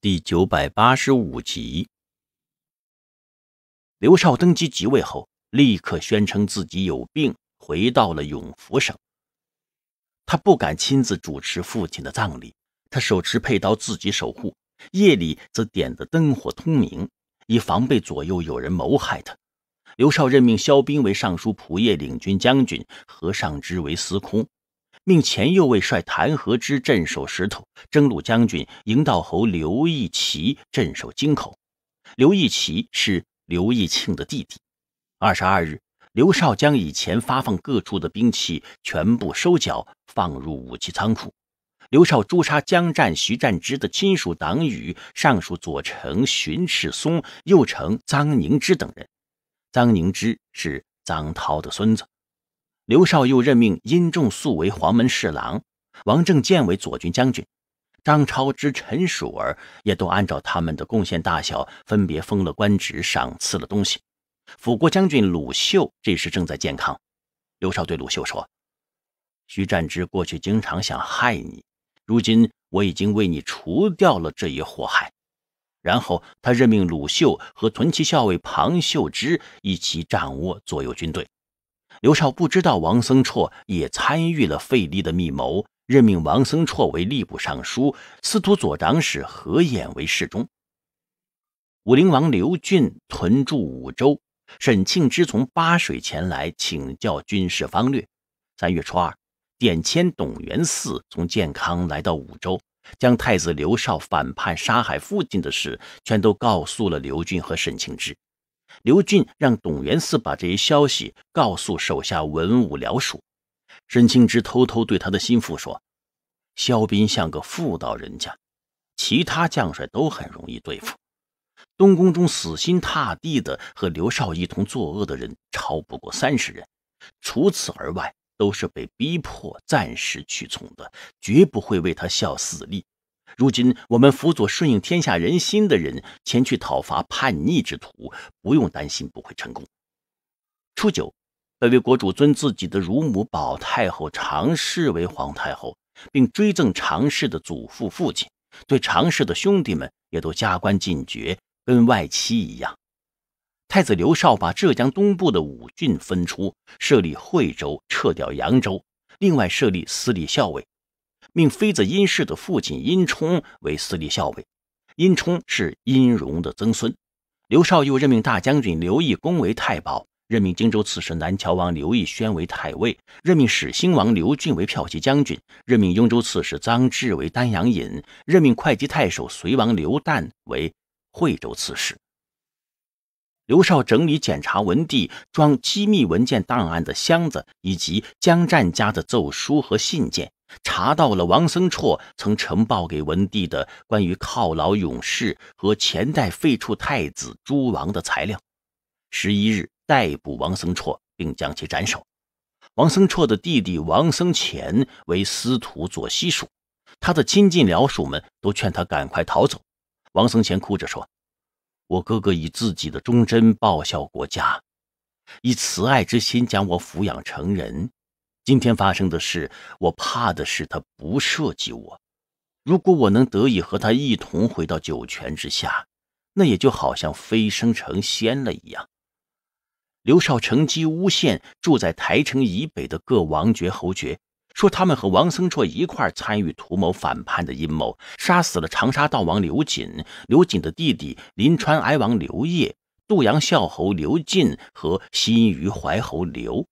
第九百八十五集，刘少登基即位后，立刻宣称自己有病，回到了永福省。他不敢亲自主持父亲的葬礼，他手持佩刀自己守护，夜里则点的灯火通明，以防备左右有人谋害他。刘少任命萧斌为尚书仆射、领军将军，何尚之为司空。命前右卫率谭和之镇守石头，征虏将军营道侯刘义旗镇守京口。刘义旗是刘义庆的弟弟。二十二日，刘少将以前发放各处的兵器全部收缴，放入武器仓库。刘少诛杀江战、徐战之的亲属党羽，尚书左丞荀赤松、右丞臧宁之等人。臧宁之是臧涛的孙子。刘少又任命殷仲素为黄门侍郎，王正建为左军将军，张超之、陈曙儿也都按照他们的贡献大小，分别封了官职，赏赐了东西。辅国将军鲁秀这时正在健康，刘少对鲁秀说：“徐占之过去经常想害你，如今我已经为你除掉了这一祸害。”然后他任命鲁秀和屯骑校尉庞秀之一起掌握左右军队。刘少不知道王僧绰也参与了费力的密谋，任命王僧绰为吏部尚书，司徒左长史何衍为侍中。武陵王刘俊屯驻武州，沈庆之从巴水前来请教军事方略。三月初二，典签董元嗣从建康来到武州，将太子刘少反叛杀害父亲的事全都告诉了刘俊和沈庆之。刘俊让董元嗣把这一消息告诉手下文武僚属，沈清之偷偷对他的心腹说：“萧斌像个妇道人家，其他将帅都很容易对付。东宫中死心塌地的和刘少一同作恶的人，超不过三十人。除此而外，都是被逼迫暂时屈从的，绝不会为他效死力。”如今我们辅佐顺应天下人心的人前去讨伐叛逆之徒，不用担心不会成功。初九，本为国主尊自己的乳母保太后常氏为皇太后，并追赠常氏的祖父、父亲，对常氏的兄弟们也都加官进爵，跟外戚一样。太子刘绍把浙江东部的五郡分出，设立惠州，撤掉扬州，另外设立私立校尉。命妃子殷氏的父亲殷冲为司隶校尉，殷冲是殷荣的曾孙。刘绍又任命大将军刘义恭为太保，任命荆州刺史南谯王刘义宣为太尉，任命始兴王刘俊为骠骑将军，任命雍州刺史张智为丹阳尹，任命会稽太守隋王刘旦为惠州刺史。刘绍整理检查文帝装机密文件档案的箱子，以及江湛家的奏书和信件。查到了王僧绰曾呈报给文帝的关于犒劳勇士和前代废黜太子诸王的材料，十一日逮捕王僧绰，并将其斩首。王僧绰的弟弟王僧虔为司徒左西署，他的亲近僚属们都劝他赶快逃走。王僧虔哭着说：“我哥哥以自己的忠贞报效国家，以慈爱之心将我抚养成人。”今天发生的事，我怕的是他不涉及我。如果我能得以和他一同回到九泉之下，那也就好像飞升成仙了一样。刘少乘机诬陷住在台城以北的各王爵侯爵，说他们和王僧绰一块参与图谋反叛的阴谋，杀死了长沙道王刘瑾、刘瑾的弟弟临川哀王刘烨、杜阳孝侯刘进和新余怀侯刘。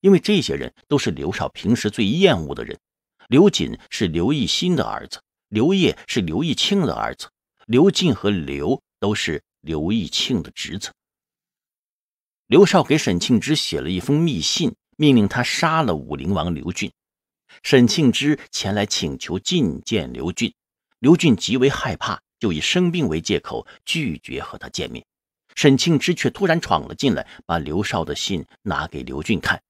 因为这些人都是刘少平时最厌恶的人。刘瑾是刘义新的儿子，刘烨是刘义庆的儿子，刘进和刘都是刘义庆的侄子。刘少给沈庆之写了一封密信，命令他杀了武陵王刘俊。沈庆之前来请求觐见刘俊，刘俊极为害怕，就以生病为借口拒绝和他见面。沈庆之却突然闯了进来，把刘少的信拿给刘俊看。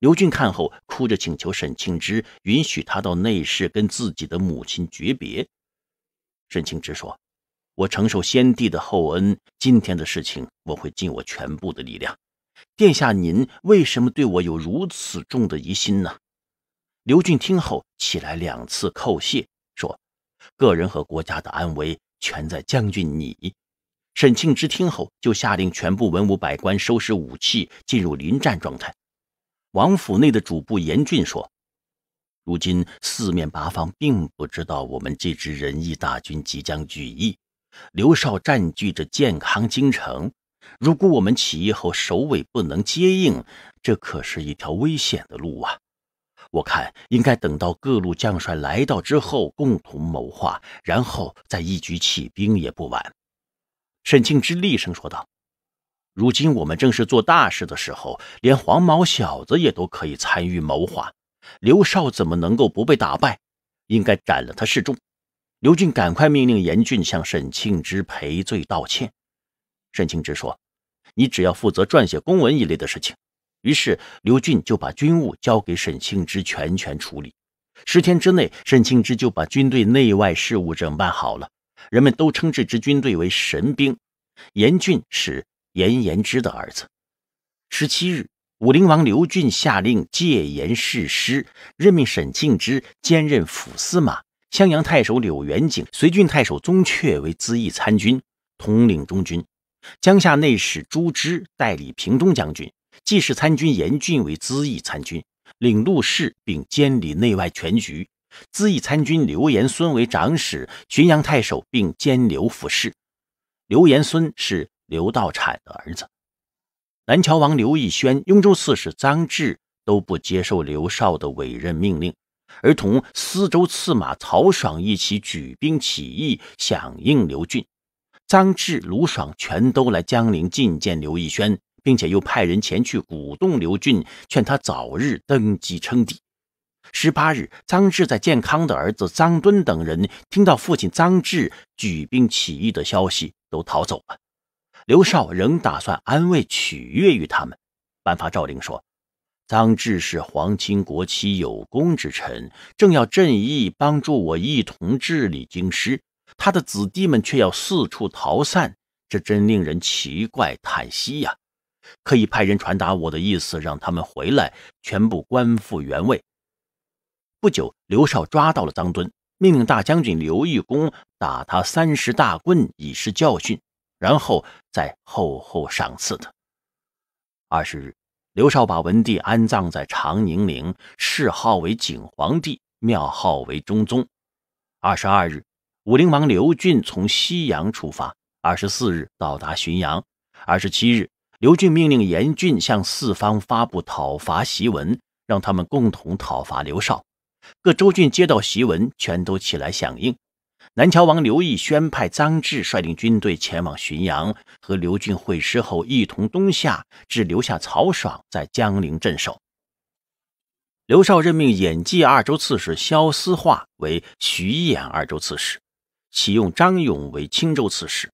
刘俊看后，哭着请求沈庆之允许他到内室跟自己的母亲诀别。沈庆之说：“我承受先帝的厚恩，今天的事情我会尽我全部的力量。殿下，您为什么对我有如此重的疑心呢？”刘俊听后起来两次叩谢，说：“个人和国家的安危全在将军你。”沈庆之听后就下令全部文武百官收拾武器，进入临战状态。王府内的主簿严俊说：“如今四面八方并不知道我们这支仁义大军即将举义，刘少占据着建康京城。如果我们起义后首尾不能接应，这可是一条危险的路啊！我看应该等到各路将帅来到之后，共同谋划，然后再一举起兵也不晚。”沈庆之厉声说道。如今我们正是做大事的时候，连黄毛小子也都可以参与谋划。刘少怎么能够不被打败？应该斩了他示众。刘俊赶快命令严俊向沈庆之赔罪道歉。沈庆之说：“你只要负责撰写公文一类的事情。”于是刘俊就把军务交给沈庆之全权处理。十天之内，沈庆之就把军队内外事务整办好了。人们都称这支军队为神兵。严俊是。严延之的儿子。十七日，武陵王刘俊下令戒严誓师，任命沈庆之兼任府司马，襄阳太守柳元景、随郡太守宗阙为咨议参军，统领中军；江夏内史朱之代理平东将军，济世参军严俊为咨议参军，领陆事并监理内外全局；咨议参军刘延孙为长史，浔阳太守并兼刘府事。刘延孙是。刘道产的儿子，南谯王刘义轩、雍州刺史张志都不接受刘绍的委任命令，而同司州刺马曹爽一起举兵起义，响应刘浚。张志、卢爽全都来江陵觐见刘义轩，并且又派人前去鼓动刘浚，劝他早日登基称帝。十八日，张志在建康的儿子张敦等人听到父亲张志举兵起义的消息，都逃走了。刘少仍打算安慰取悦于他们，颁发诏令说：“张志是皇亲国戚、有功之臣，正要振义帮助我一同治理京师，他的子弟们却要四处逃散，这真令人奇怪叹息呀！可以派人传达我的意思，让他们回来，全部官复原位。”不久，刘少抓到了张敦，命令大将军刘义恭打他三十大棍，以示教训。然后再厚厚赏赐他。二十日，刘绍把文帝安葬在长宁陵，谥号为景皇帝，庙号为中宗。二十二日，武陵王刘俊从西阳出发，二十四日到达浔阳。二十七日，刘俊命令严峻向四方发布讨伐檄文，让他们共同讨伐刘绍。各州郡接到檄文，全都起来响应。南谯王刘义宣派张志率领军队前往浔阳，和刘俊会师后，一同东下，只留下曹爽在江陵镇守。刘邵任命兖济二州刺史萧思化为徐兖二州刺史，启用张勇为青州刺史。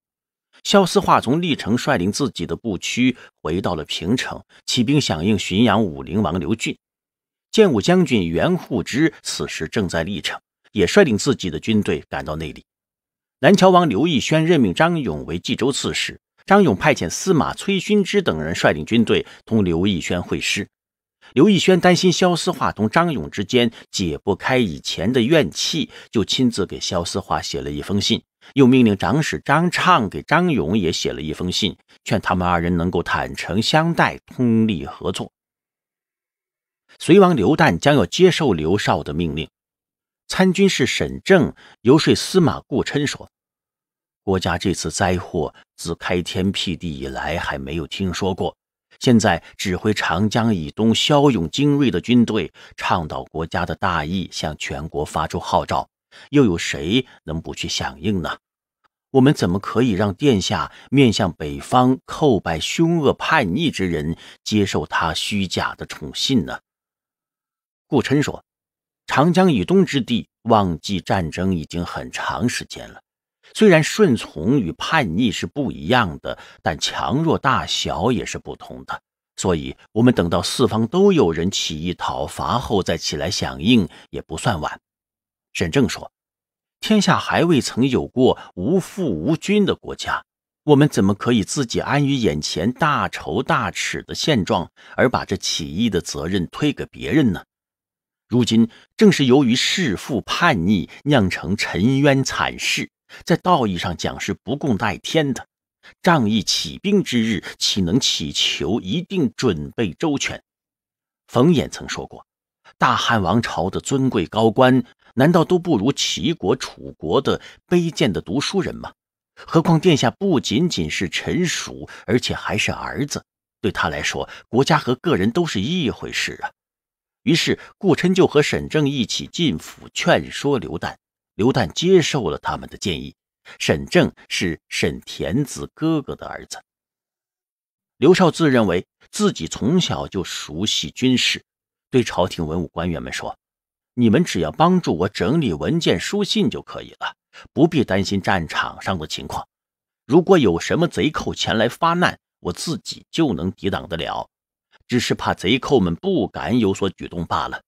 萧思化从历城率领自己的部曲回到了平城，起兵响应浔阳武陵王刘俊。建武将军袁护之此时正在历城。也率领自己的军队赶到那里。南乔王刘义宣任命张勇为冀州刺史，张勇派遣司马崔勋之等人率领军队同刘义宣会师。刘义宣担心萧思化同张勇之间解不开以前的怨气，就亲自给萧思化写了一封信，又命令长史张畅给张勇也写了一封信，劝他们二人能够坦诚相待，通力合作。隋王刘旦将要接受刘绍的命令。参军是沈正游说司马顾琛说：“国家这次灾祸，自开天辟地以来还没有听说过。现在指挥长江以东骁勇精锐的军队，倡导国家的大义，向全国发出号召，又有谁能不去响应呢？我们怎么可以让殿下面向北方叩拜凶恶叛逆之人，接受他虚假的宠信呢？”顾琛说。长江以东之地，忘记战争已经很长时间了。虽然顺从与叛逆是不一样的，但强弱大小也是不同的。所以，我们等到四方都有人起义讨伐后再起来响应，也不算晚。沈正说：“天下还未曾有过无父无君的国家，我们怎么可以自己安于眼前大仇大耻的现状，而把这起义的责任推给别人呢？”如今正是由于弑父叛逆，酿成沉冤惨事，在道义上讲是不共戴天的。仗义起兵之日，岂能祈求一定准备周全？冯衍曾说过：“大汉王朝的尊贵高官，难道都不如齐国、楚国的卑贱的读书人吗？何况殿下不仅仅是臣属，而且还是儿子，对他来说，国家和个人都是一回事啊。”于是，顾琛就和沈正一起进府劝说刘旦。刘旦接受了他们的建议。沈正是沈田子哥哥的儿子。刘少自认为自己从小就熟悉军事，对朝廷文武官员们说：“你们只要帮助我整理文件书信就可以了，不必担心战场上的情况。如果有什么贼寇前来发难，我自己就能抵挡得了。”只是怕贼寇们不敢有所举动罢了。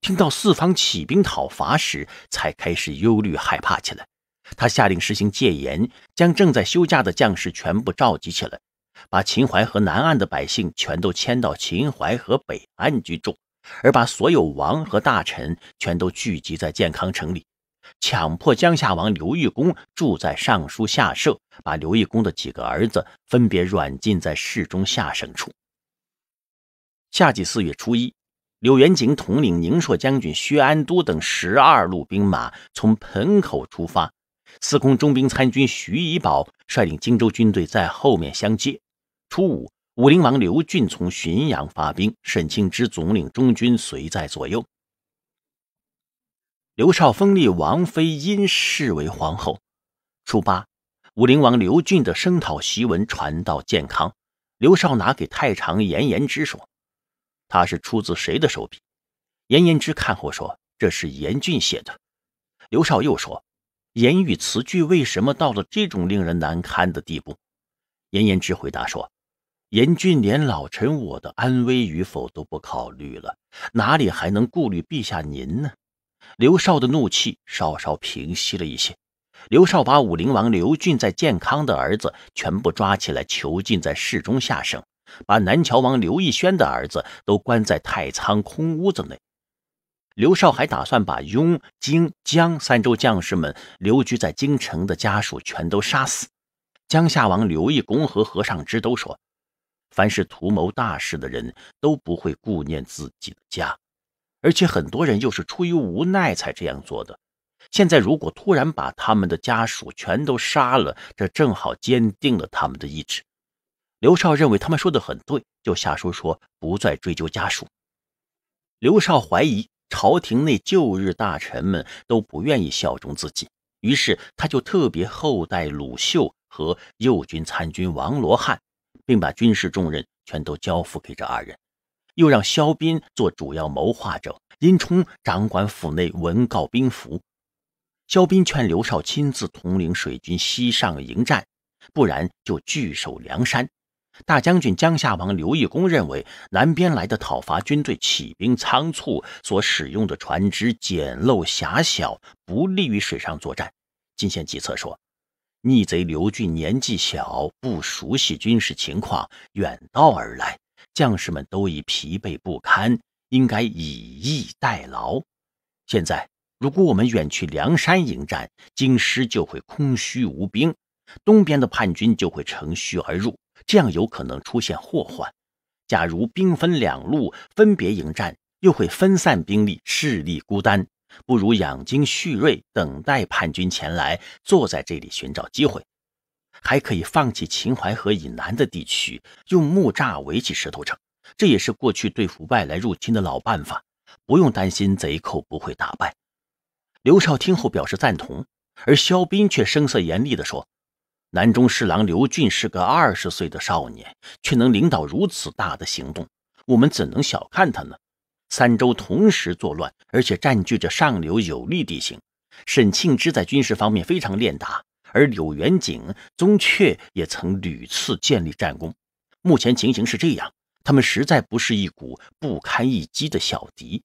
听到四方起兵讨伐时，才开始忧虑害怕起来。他下令实行戒严，将正在休假的将士全部召集起来，把秦淮河南岸的百姓全都迁到秦淮河北岸居住，而把所有王和大臣全都聚集在健康城里，强迫江夏王刘义恭住在尚书下舍，把刘义恭的几个儿子分别软禁在市中下省处。夏季四月初一，柳元景统领宁朔将军薛安都等十二路兵马从盆口出发。司空中兵参军徐以宝率领荆州军队在后面相接。初五，武陵王刘俊从浔阳发兵，沈庆之总领中军随在左右。刘少封立王妃殷氏为皇后。初八，武陵王刘俊的声讨檄文传到建康，刘少拿给太常颜延之说。他是出自谁的手笔？严延之看后说：“这是严俊写的。”刘少又说：“言语词句为什么到了这种令人难堪的地步？”严延之回答说：“严俊连老臣我的安危与否都不考虑了，哪里还能顾虑陛下您呢？”刘少的怒气稍稍平息了一些。刘少把武陵王刘俊在建康的儿子全部抓起来，囚禁在市中下省。把南桥王刘义宣的儿子都关在太仓空屋子内。刘少还打算把雍、京、江三州将士们留居在京城的家属全都杀死。江夏王刘义恭和和尚之都说：“凡是图谋大事的人，都不会顾念自己的家，而且很多人又是出于无奈才这样做的。现在如果突然把他们的家属全都杀了，这正好坚定了他们的意志。”刘少认为他们说的很对，就下书说不再追究家属。刘少怀疑朝廷内旧日大臣们都不愿意效忠自己，于是他就特别厚待鲁秀和右军参军王罗汉，并把军事重任全都交付给这二人，又让萧斌做主要谋划者，殷冲掌管府内文告兵符。萧斌劝刘少亲自统领水军西上迎战，不然就据守梁山。大将军江夏王刘义恭认为，南边来的讨伐军队起兵仓促，所使用的船只简陋狭小，不利于水上作战。金献计策说：“逆贼刘俊年纪小，不熟悉军事情况，远道而来，将士们都已疲惫不堪，应该以逸待劳。现在如果我们远去梁山迎战，京师就会空虚无兵，东边的叛军就会乘虚而入。”这样有可能出现祸患。假如兵分两路，分别迎战，又会分散兵力，势力孤单。不如养精蓄锐，等待叛军前来，坐在这里寻找机会。还可以放弃秦淮河以南的地区，用木栅围起石头城，这也是过去对付外来入侵的老办法。不用担心贼寇不会打败。刘少听后表示赞同，而萧斌却声色严厉地说。南中侍郎刘俊是个二十岁的少年，却能领导如此大的行动，我们怎能小看他呢？三州同时作乱，而且占据着上流有利地形。沈庆之在军事方面非常练达，而柳元景、宗阙也曾屡次建立战功。目前情形是这样，他们实在不是一股不堪一击的小敌。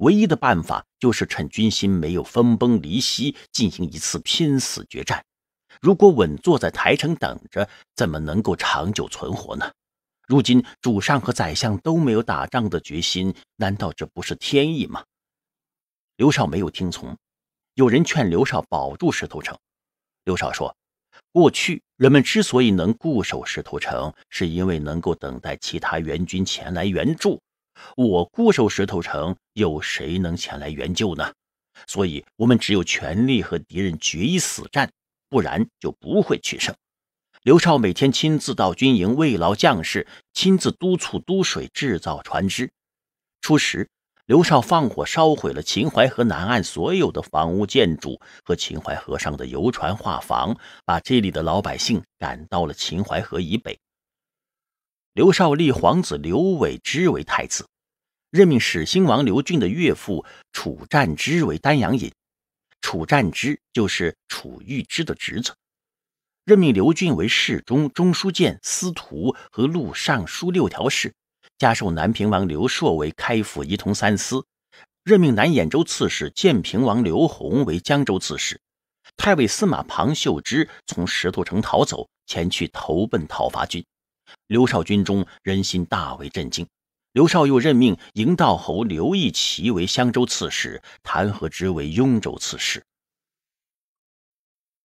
唯一的办法就是趁军心没有分崩离析，进行一次拼死决战。如果稳坐在台城等着，怎么能够长久存活呢？如今主上和宰相都没有打仗的决心，难道这不是天意吗？刘少没有听从，有人劝刘少保住石头城。刘少说：“过去人们之所以能固守石头城，是因为能够等待其他援军前来援助。我固守石头城，有谁能前来援救呢？所以，我们只有全力和敌人决一死战。”不然就不会取胜。刘少每天亲自到军营慰劳将士，亲自督促督水制造船只。初时，刘少放火烧毁了秦淮河南岸所有的房屋建筑和秦淮河上的游船画舫，把这里的老百姓赶到了秦淮河以北。刘少立皇子刘伟之为太子，任命始兴王刘俊的岳父楚战之为丹阳尹。楚战之就是楚玉之的侄子，任命刘俊为侍中、中书监、司徒和录尚书六条事，加授南平王刘硕为开府仪同三司，任命南兖州刺史建平王刘宏为江州刺史。太尉司马庞秀之从石头城逃走，前去投奔讨伐军。刘少军中人心大为震惊。刘少又任命营道侯刘义齐为襄州刺史，谭和之为雍州刺史。